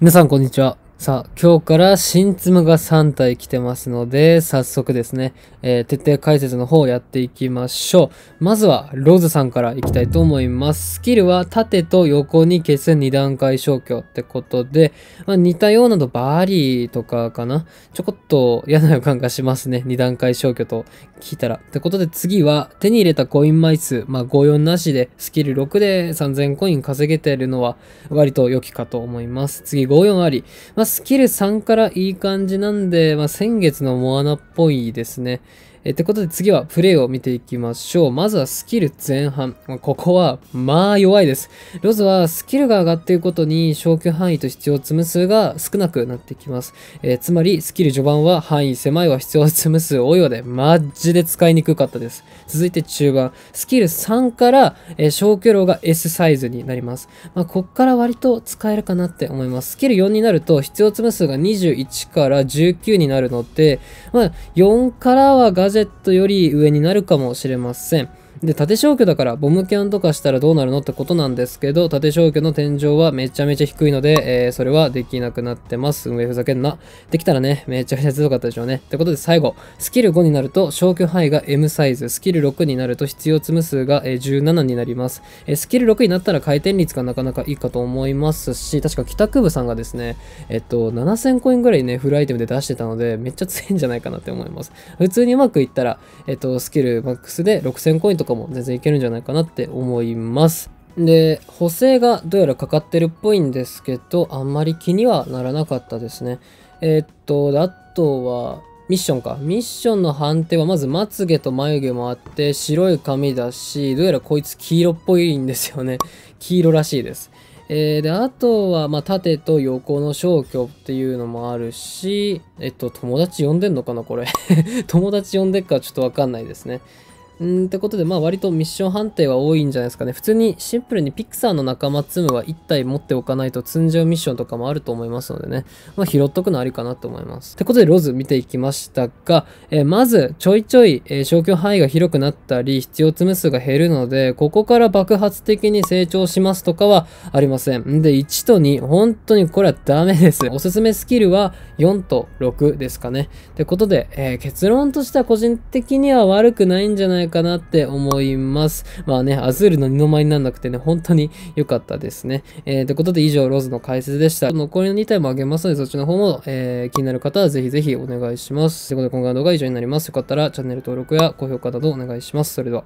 皆さんこんにちは。さあ、今日から新妻が3体来てますので、早速ですね、えー、徹底解説の方をやっていきましょう。まずは、ローズさんからいきたいと思います。スキルは縦と横に消す2段階消去ってことで、まあ、似たようなのバーリーとかかな。ちょこっと嫌な予感がしますね。2段階消去と聞いたら。ってことで次は、手に入れたコイン枚数、まあ54なしで、スキル6で3000コイン稼げてるのは、割と良きかと思います。次54あり。まスキル3からいい感じなんで、まあ、先月のモアナっぽいですね。えってことで次はプレイを見ていきましょう。まずはスキル前半。ここは、まあ弱いです。ロズはスキルが上がっていることに消去範囲と必要積む数が少なくなってきます。えー、つまり、スキル序盤は範囲狭いは必要積む数多いよで、マジで使いにくかったです。続いて中盤。スキル3から、えー、消去量が S サイズになります。まあ、こっから割と使えるかなって思います。スキル4になると必要積む数が21から19になるので、まあ、4からはガジェトより上になるかもしれません。で、縦消去だから、ボムキャンとかしたらどうなるのってことなんですけど、縦消去の天井はめちゃめちゃ低いので、えー、それはできなくなってます。運営ふざけんな。できたらね、めちゃめちゃ強かったでしょうね。ってことで最後、スキル5になると消去範囲が M サイズ、スキル6になると必要積む数が17になります。えスキル6になったら回転率がなかなかいいかと思いますし、確か帰宅部さんがですね、えっと、7000コインぐらいね、フルアイテムで出してたので、めっちゃ強いんじゃないかなって思います。普通にうまくいったら、えっと、スキルマックスで6000コインとかかも全然いけるんじゃないかなって思います。で、補正がどうやらかかってるっぽいんですけど、あんまり気にはならなかったですね。えー、っと、あとは、ミッションか。ミッションの判定は、まずまつげと眉毛もあって、白い髪だし、どうやらこいつ黄色っぽいんですよね。黄色らしいです。えー、で、あとは、まあ、縦と横の消去っていうのもあるし、えっと、友達呼んでんのかなこれ 友達呼んでっかちょっとわかんないですね。うんってことで、まあ割とミッション判定は多いんじゃないですかね。普通にシンプルにピクサーの仲間積むは1体持っておかないと積んじゃうミッションとかもあると思いますのでね。まあ拾っとくのありかなと思います。ってことでロズ見ていきましたが、えー、まずちょいちょい、えー、消去範囲が広くなったり、必要積む数が減るので、ここから爆発的に成長しますとかはありません。で、1と2、本当にこれはダメです。おすすめスキルは4と6ですかね。ってことで、えー、結論としては個人的には悪くないんじゃないかかなって思います。まあね、アズールの二の舞にならなくてね、本当に良かったですね。えー、ということで以上、ローズの解説でした。残りの2体もあげますので、そっちの方も、えー、気になる方はぜひぜひお願いします。ということで今回の動画は以上になります。よかったらチャンネル登録や高評価などお願いします。それでは。